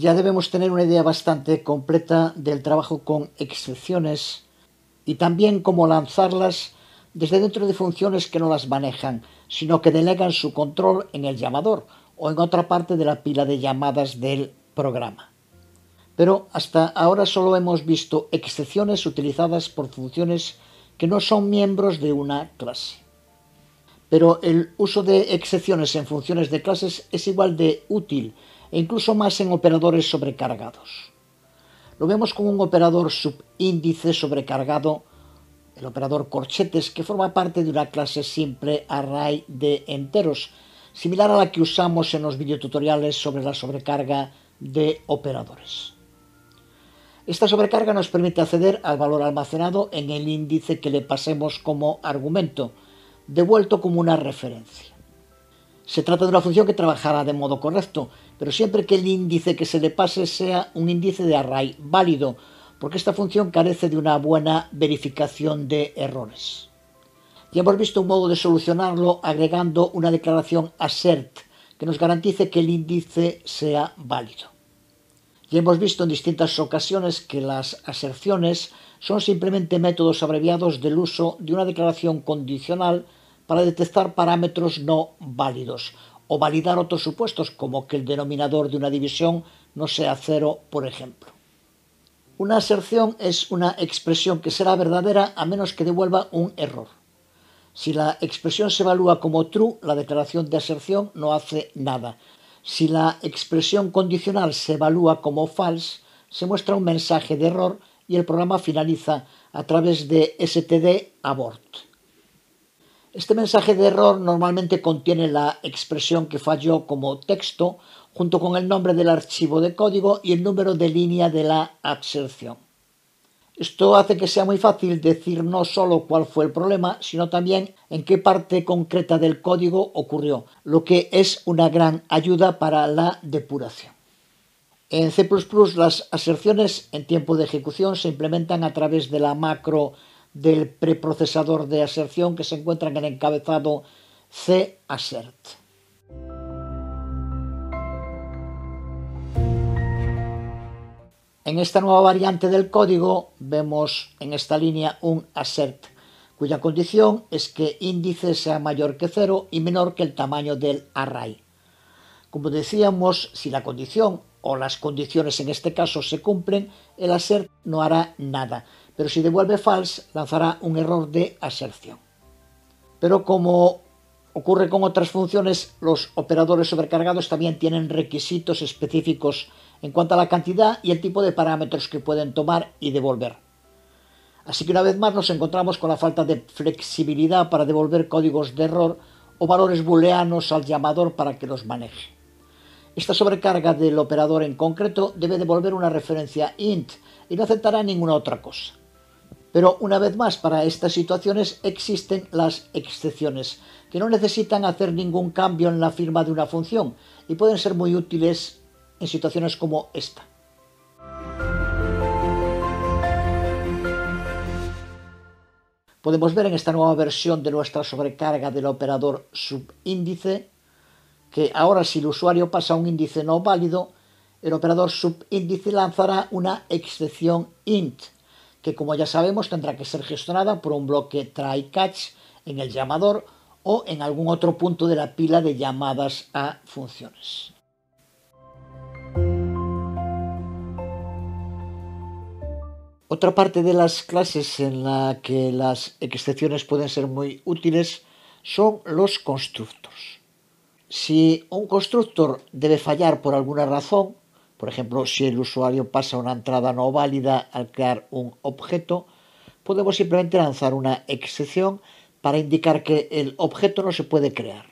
ya debemos tener una idea bastante completa del trabajo con excepciones y también cómo lanzarlas desde dentro de funciones que no las manejan, sino que delegan su control en el llamador o en otra parte de la pila de llamadas del programa. Pero hasta ahora solo hemos visto excepciones utilizadas por funciones que no son miembros de una clase. Pero el uso de excepciones en funciones de clases es igual de útil e incluso más en operadores sobrecargados. Lo vemos con un operador subíndice sobrecargado, el operador corchetes, que forma parte de una clase simple array de enteros, similar a la que usamos en los videotutoriales sobre la sobrecarga de operadores. Esta sobrecarga nos permite acceder al valor almacenado en el índice que le pasemos como argumento, devuelto como una referencia. Se trata de una función que trabajará de modo correcto, pero siempre que el índice que se le pase sea un índice de array válido, porque esta función carece de una buena verificación de errores. Ya hemos visto un modo de solucionarlo agregando una declaración assert que nos garantice que el índice sea válido. Ya hemos visto en distintas ocasiones que las aserciones son simplemente métodos abreviados del uso de una declaración condicional para detectar parámetros no válidos o validar otros supuestos como que el denominador de una división no sea cero, por ejemplo. Una aserción es una expresión que será verdadera a menos que devuelva un error. Si la expresión se evalúa como true, la declaración de aserción no hace nada. Si la expresión condicional se evalúa como false, se muestra un mensaje de error y el programa finaliza a través de std abort. Este mensaje de error normalmente contiene la expresión que falló como texto junto con el nombre del archivo de código y el número de línea de la aserción. Esto hace que sea muy fácil decir no solo cuál fue el problema, sino también en qué parte concreta del código ocurrió, lo que es una gran ayuda para la depuración. En C++ las aserciones en tiempo de ejecución se implementan a través de la macro del preprocesador de aserción que se encuentra en el encabezado c En esta nueva variante del código vemos en esta línea un assert, cuya condición es que índice sea mayor que cero y menor que el tamaño del array. Como decíamos, si la condición o las condiciones en este caso se cumplen, el assert no hará nada, pero si devuelve false lanzará un error de aserción. Pero como ocurre con otras funciones, los operadores sobrecargados también tienen requisitos específicos en cuanto a la cantidad y el tipo de parámetros que pueden tomar y devolver. Así que una vez más nos encontramos con la falta de flexibilidad para devolver códigos de error o valores booleanos al llamador para que los maneje. Esta sobrecarga del operador en concreto debe devolver una referencia int y no aceptará ninguna otra cosa. Pero una vez más, para estas situaciones existen las excepciones, que no necesitan hacer ningún cambio en la firma de una función y pueden ser muy útiles en situaciones como esta. Podemos ver en esta nueva versión de nuestra sobrecarga del operador subíndice que ahora si el usuario pasa un índice no válido, el operador subíndice lanzará una excepción int que como ya sabemos tendrá que ser gestionada por un bloque try-catch en el llamador o en algún otro punto de la pila de llamadas a funciones. Otra parte de las clases en la que las excepciones pueden ser muy útiles son los constructores Si un constructor debe fallar por alguna razón, por ejemplo, si el usuario pasa una entrada no válida al crear un objeto, podemos simplemente lanzar una excepción para indicar que el objeto no se puede crear.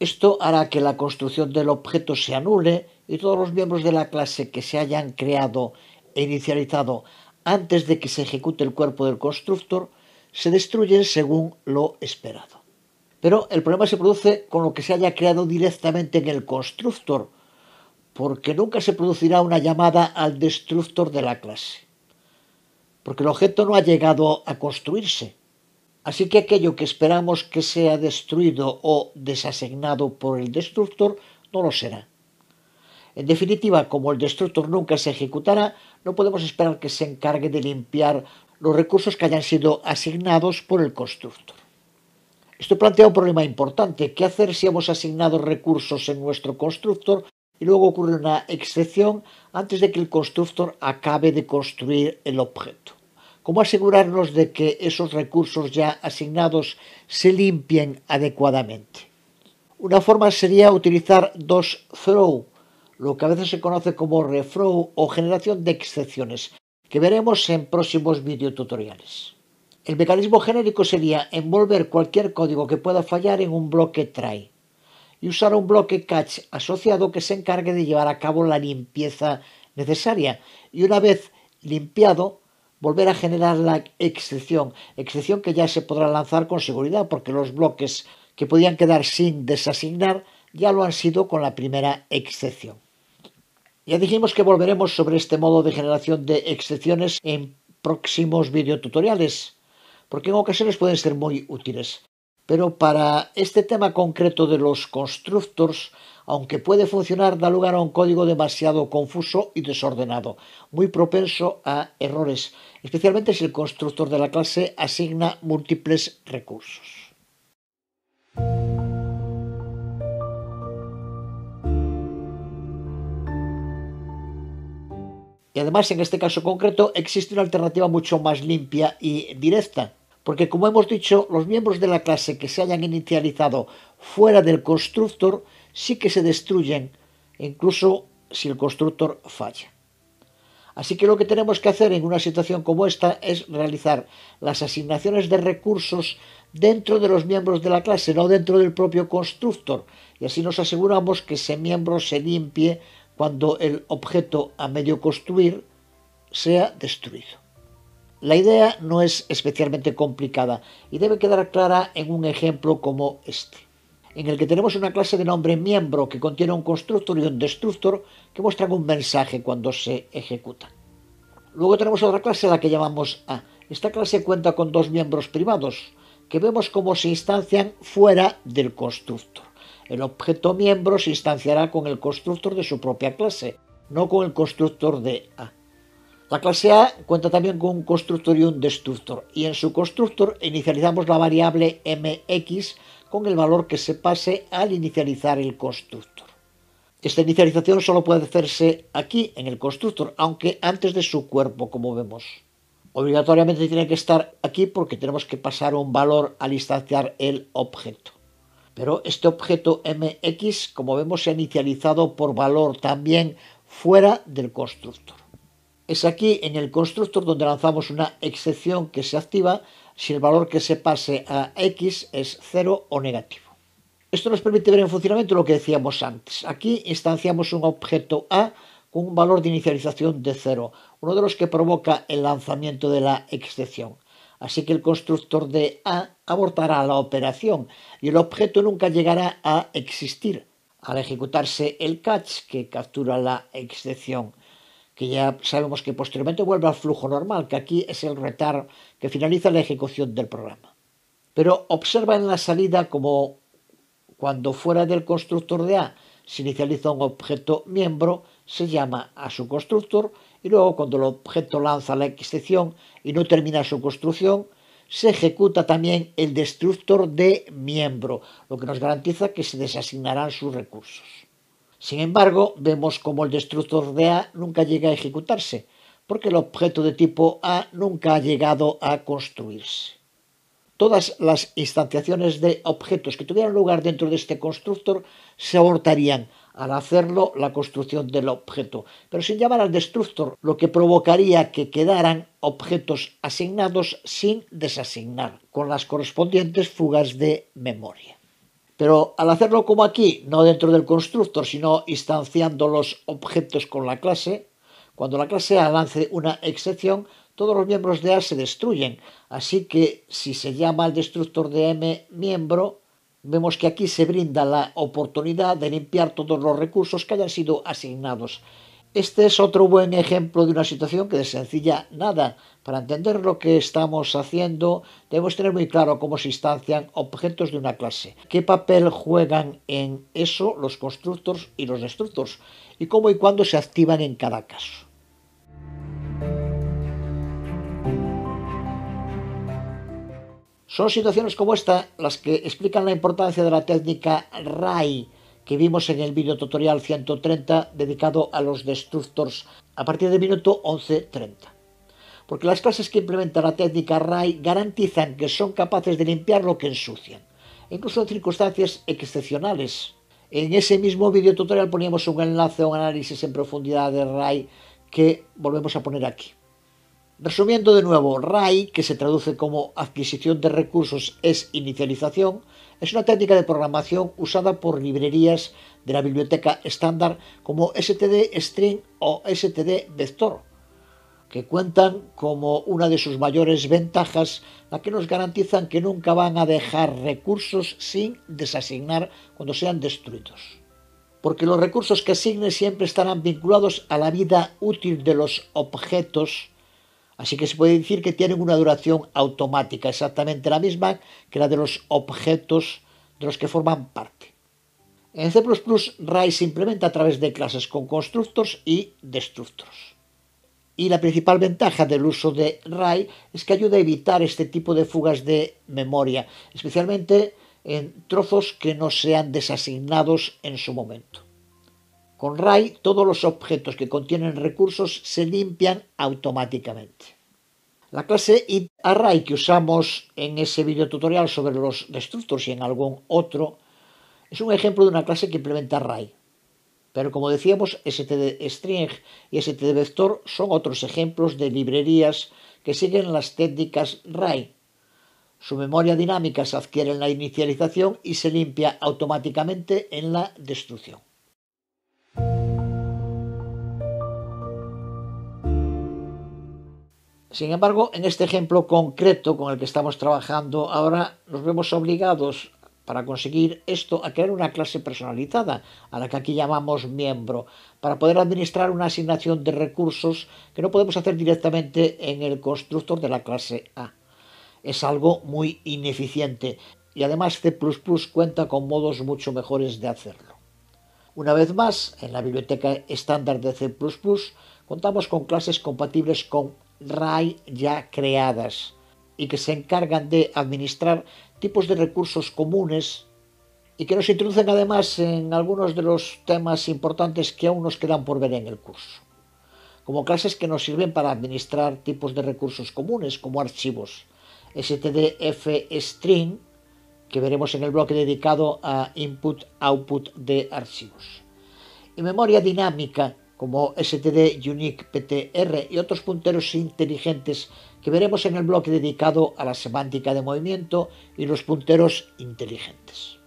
Esto hará que la construcción del objeto se anule y todos los miembros de la clase que se hayan creado e inicializado antes de que se ejecute el cuerpo del constructor se destruyen según lo esperado. Pero el problema se produce con lo que se haya creado directamente en el constructor, porque nunca se producirá una llamada al destructor de la clase, porque el objeto no ha llegado a construirse. Así que aquello que esperamos que sea destruido o desasignado por el destructor no lo será. En definitiva, como el destructor nunca se ejecutará, no podemos esperar que se encargue de limpiar los recursos que hayan sido asignados por el constructor. Esto plantea un problema importante. ¿Qué hacer si hemos asignado recursos en nuestro constructor y luego ocurre una excepción antes de que el constructor acabe de construir el objeto. ¿Cómo asegurarnos de que esos recursos ya asignados se limpien adecuadamente? Una forma sería utilizar dos throw, lo que a veces se conoce como refrow o generación de excepciones, que veremos en próximos videotutoriales. El mecanismo genérico sería envolver cualquier código que pueda fallar en un bloque try y usar un bloque catch asociado que se encargue de llevar a cabo la limpieza necesaria. Y una vez limpiado, volver a generar la excepción, excepción que ya se podrá lanzar con seguridad porque los bloques que podían quedar sin desasignar ya lo han sido con la primera excepción. Ya dijimos que volveremos sobre este modo de generación de excepciones en próximos videotutoriales, porque en ocasiones pueden ser muy útiles. Pero para este tema concreto de los constructors, aunque puede funcionar, da lugar a un código demasiado confuso y desordenado, muy propenso a errores, especialmente si el constructor de la clase asigna múltiples recursos. Y además, en este caso concreto, existe una alternativa mucho más limpia y directa, porque como hemos dicho, los miembros de la clase que se hayan inicializado fuera del constructor sí que se destruyen, incluso si el constructor falla. Así que lo que tenemos que hacer en una situación como esta es realizar las asignaciones de recursos dentro de los miembros de la clase, no dentro del propio constructor, y así nos aseguramos que ese miembro se limpie cuando el objeto a medio construir sea destruido. La idea no es especialmente complicada y debe quedar clara en un ejemplo como este, en el que tenemos una clase de nombre miembro que contiene un constructor y un destructor que muestran un mensaje cuando se ejecuta. Luego tenemos otra clase la que llamamos A. Esta clase cuenta con dos miembros privados que vemos cómo se instancian fuera del constructor. El objeto miembro se instanciará con el constructor de su propia clase, no con el constructor de A. La clase A cuenta también con un constructor y un destructor, y en su constructor inicializamos la variable mx con el valor que se pase al inicializar el constructor. Esta inicialización solo puede hacerse aquí, en el constructor, aunque antes de su cuerpo, como vemos. Obligatoriamente tiene que estar aquí porque tenemos que pasar un valor al instanciar el objeto. Pero este objeto mx, como vemos, se ha inicializado por valor también fuera del constructor. Es aquí en el constructor donde lanzamos una excepción que se activa si el valor que se pase a x es 0 o negativo. Esto nos permite ver en funcionamiento lo que decíamos antes. Aquí instanciamos un objeto A con un valor de inicialización de 0, uno de los que provoca el lanzamiento de la excepción. Así que el constructor de A abortará la operación y el objeto nunca llegará a existir al ejecutarse el catch que captura la excepción que ya sabemos que posteriormente vuelve al flujo normal, que aquí es el retar que finaliza la ejecución del programa. Pero observa en la salida como cuando fuera del constructor de A se inicializa un objeto miembro, se llama a su constructor y luego cuando el objeto lanza la excepción y no termina su construcción, se ejecuta también el destructor de miembro, lo que nos garantiza que se desasignarán sus recursos. Sin embargo, vemos como el destructor de A nunca llega a ejecutarse, porque el objeto de tipo A nunca ha llegado a construirse. Todas las instanciaciones de objetos que tuvieran lugar dentro de este constructor se abortarían al hacerlo la construcción del objeto, pero sin llamar al destructor, lo que provocaría que quedaran objetos asignados sin desasignar, con las correspondientes fugas de memoria. Pero al hacerlo como aquí, no dentro del constructor, sino instanciando los objetos con la clase, cuando la clase A lance una excepción, todos los miembros de A se destruyen. Así que si se llama al destructor de M miembro, vemos que aquí se brinda la oportunidad de limpiar todos los recursos que hayan sido asignados. Este es otro buen ejemplo de una situación que de sencilla nada para entender lo que estamos haciendo, debemos tener muy claro cómo se instancian objetos de una clase, qué papel juegan en eso los constructores y los destructores y cómo y cuándo se activan en cada caso. Son situaciones como esta las que explican la importancia de la técnica RAI que vimos en el video tutorial 130 dedicado a los destructors a partir del minuto 11.30 porque las clases que implementan la técnica RAI garantizan que son capaces de limpiar lo que ensucian, incluso en circunstancias excepcionales. En ese mismo video tutorial poníamos un enlace a un análisis en profundidad de RAI que volvemos a poner aquí. Resumiendo de nuevo, RAI, que se traduce como adquisición de recursos es inicialización, es una técnica de programación usada por librerías de la biblioteca estándar como STD String o STD Vector que cuentan como una de sus mayores ventajas, la que nos garantizan que nunca van a dejar recursos sin desasignar cuando sean destruidos. Porque los recursos que asigne siempre estarán vinculados a la vida útil de los objetos, así que se puede decir que tienen una duración automática, exactamente la misma que la de los objetos de los que forman parte. En C++, RAI se implementa a través de clases con constructores y destructores. Y la principal ventaja del uso de RAI es que ayuda a evitar este tipo de fugas de memoria, especialmente en trozos que no sean desasignados en su momento. Con RAI todos los objetos que contienen recursos se limpian automáticamente. La clase array que usamos en ese videotutorial sobre los destructores y en algún otro es un ejemplo de una clase que implementa RAI. Pero como decíamos, string y Vector son otros ejemplos de librerías que siguen las técnicas RAI. Su memoria dinámica se adquiere en la inicialización y se limpia automáticamente en la destrucción. Sin embargo, en este ejemplo concreto con el que estamos trabajando ahora, nos vemos obligados para conseguir esto, a crear una clase personalizada, a la que aquí llamamos miembro, para poder administrar una asignación de recursos que no podemos hacer directamente en el constructor de la clase A. Es algo muy ineficiente y además C++ cuenta con modos mucho mejores de hacerlo. Una vez más, en la biblioteca estándar de C++ contamos con clases compatibles con RAI ya creadas, y que se encargan de administrar tipos de recursos comunes y que nos introducen además en algunos de los temas importantes que aún nos quedan por ver en el curso, como clases que nos sirven para administrar tipos de recursos comunes como archivos, stdf-string, que veremos en el bloque dedicado a input-output de archivos, y memoria dinámica como std unique ptr y otros punteros inteligentes que veremos en el bloque dedicado a la semántica de movimiento y los punteros inteligentes.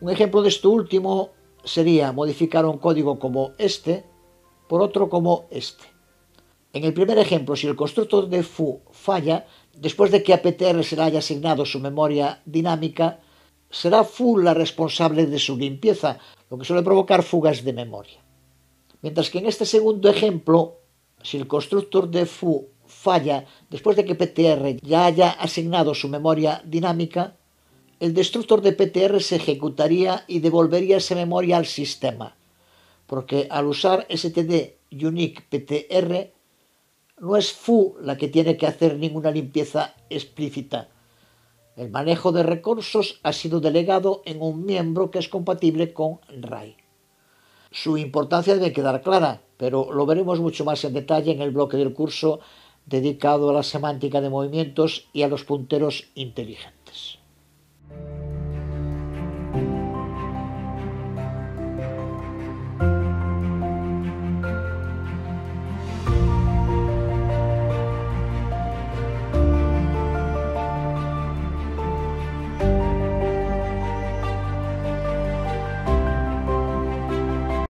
Un ejemplo de esto último sería modificar un código como este por otro como este. En el primer ejemplo, si el constructor de fu falla, después de que a PTR se le haya asignado su memoria dinámica, será foo la responsable de su limpieza, lo que suele provocar fugas de memoria. Mientras que en este segundo ejemplo, si el constructor de foo falla después de que PTR ya haya asignado su memoria dinámica, el destructor de PTR se ejecutaría y devolvería esa memoria al sistema, porque al usar STD unique PTR, no es FU la que tiene que hacer ninguna limpieza explícita. El manejo de recursos ha sido delegado en un miembro que es compatible con RAI. Su importancia debe quedar clara, pero lo veremos mucho más en detalle en el bloque del curso dedicado a la semántica de movimientos y a los punteros inteligentes.